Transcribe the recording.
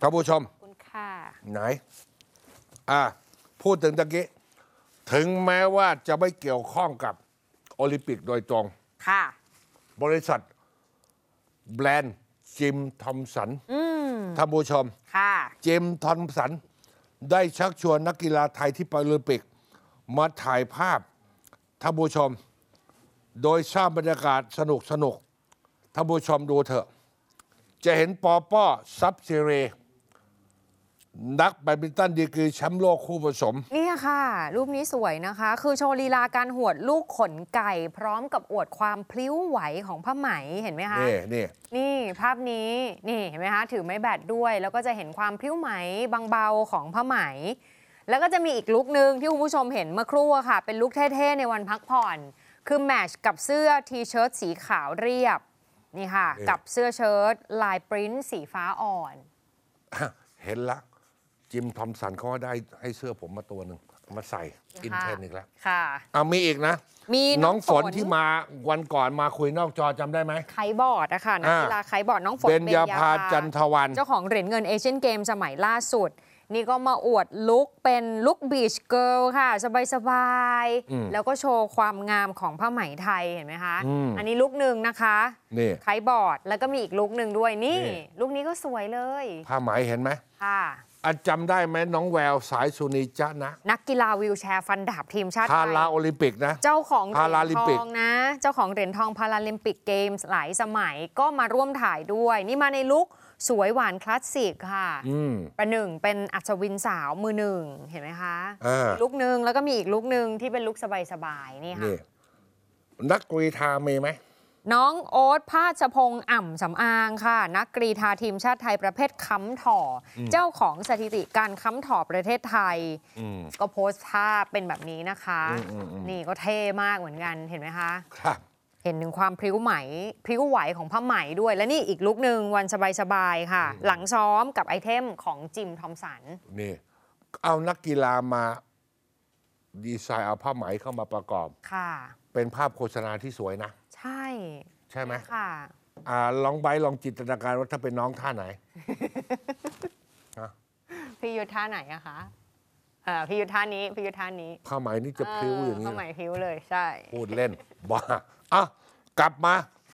ท่านผู้ชม คุณค่ะ ไหน อ่าพูดถึงตะกี้ถึงแม้ว่าจะไม่เกี่ยวข้องกับโอลิมปิกโดยตรง ค่ะ บริษัทแบรนด์จิมทอมสันท่านผู้ชม ค่ะ จิมทอมสัน ได้ชักชวนนักกีฬาไทยที่ไปโอลิมปิก มาถ่ายภาพ ท่านผู้ชม โดยสร้างบรรยากาศสนุกสนุก ท่านผู้ชมดูเถอะ จะเห็นปอป้อซับเซเรนักแบดมินตันดีกรีแชมป์โลกคู่ผสมนี่ค่ะ รูปนี้สวยนะคะ คือโชว์ลีลาการหวดลูกขนไก่ พร้อมกับอวดความพลิ้วไหวของผ้าไหมเห็นไหมคะนี่นี่นี่ภาพนี้นี่เห็นไหมคะถือไม้แบดด้วย แล้วก็จะเห็นความพลิ้วไหมบางเบาของผ้าไหม แล้วก็จะมีอีกลุกหนึ่งที่คุณผู้ชมเห็นเมื่อครู่ค่ะ เป็นลุกเท่ๆในวันพักผ่อน คือแมชกับเสื้อทีเชิ้ตสีขาวเรียบนี่ค่ะกับเสื้อเชิ้ตลายปริ้นสีฟ้าอ่อนเห็นละจิมทอมสันเขาได้ให้เสื้อผมมาตัวหนึ่งมาใส่ อินเทนอีกแล้วค่ะเอามีอีกนะมีน้องฝนที่มาวันก่อนมาคุยนอกจอจำได้ไหมไคบอร์ดอะค่ะนักกีฬาไคบอร์ดน้องฝนเ็นยาพาจันทวัน เจ้าของเหรียญเงินเอเชียนเกมสมัยล่าสุด นี่ก็มาอวดลุกเป็นลุกบีชเกิลค่ะ สบายสบาๆแล้วก็โชว์ความงามของผ้าไหมไทย เห็นไหมคะ อันนี้ลุกหนึ่งนะคะนี่ไคบอร์ดแล้วก็มีอีกลุกหนึ่งด้วยนี่ลุกนี้ก็สวยเลย ผ้าไหมเห็นไหมอัจจำได้ไหมน้องแววสายสุนีจะนะ นักกีฬาวิวแชร์ฟันดาบทีมชาติไทพารลาโอลิมปิกนะ เจ้าของเหรีพายลาลิญทิกองนะเจ้าของเหรียญทองพาราลิมปิกเกมส์หลายสมัยก็มาร่วมถ่ายด้วย นี่มาในลุกสวยหวานคลาสสิกค่ะอืมประหนึ่งเป็นอัศวินสาวมือหนึ่งเห็นไหมคะอ่าลุกหนึ่งแล้วก็มีอีกลุกหนึ่งที่เป็นลุกสบายๆนี่ค่ะนักกีฬาเม์ไหมน้องโอ๊ตภาชพง์อ่ำสำอางค่ะ นักกรีธาทีมชาติไทยประเภทค้ำถ่อเจ้าของสถิติการค้ำถ่อประเทศไทย ก็โพสต์ภาพเป็นแบบนี้นะคะ นี่ก็เท่มากเหมือนกันเห็นไหมคะครับเห็นถึงความพริ้วไหมพริ้วไหวของผ้าไหมด้วย และนี่อีกลุกหนึ่งวันสบายๆค่ะ หลังซ้อมกับไอเทมของจิมทอมสันนี่เอานักกีฬามาดีไซน์เอาผ้าไหมเข้ามาประกอบค่ะเป็นภาพโฆษณาที่สวยนะใช่ ใช่ไหมค่ะอ่าลองใบลองจิตนาการว่าถ้าเป็นน้อง ท่าไหนพี่ยุทธท่าไหนอะคะเอ่อพี่ยุทธท่านี้ พี่ยุทธท่านี้ผ้าไหมนี่จะพิ้วอย่างนี้ผ้าไหมพิ้วเลยใช่พูดเล่นบ้าอ่ะ กลับมา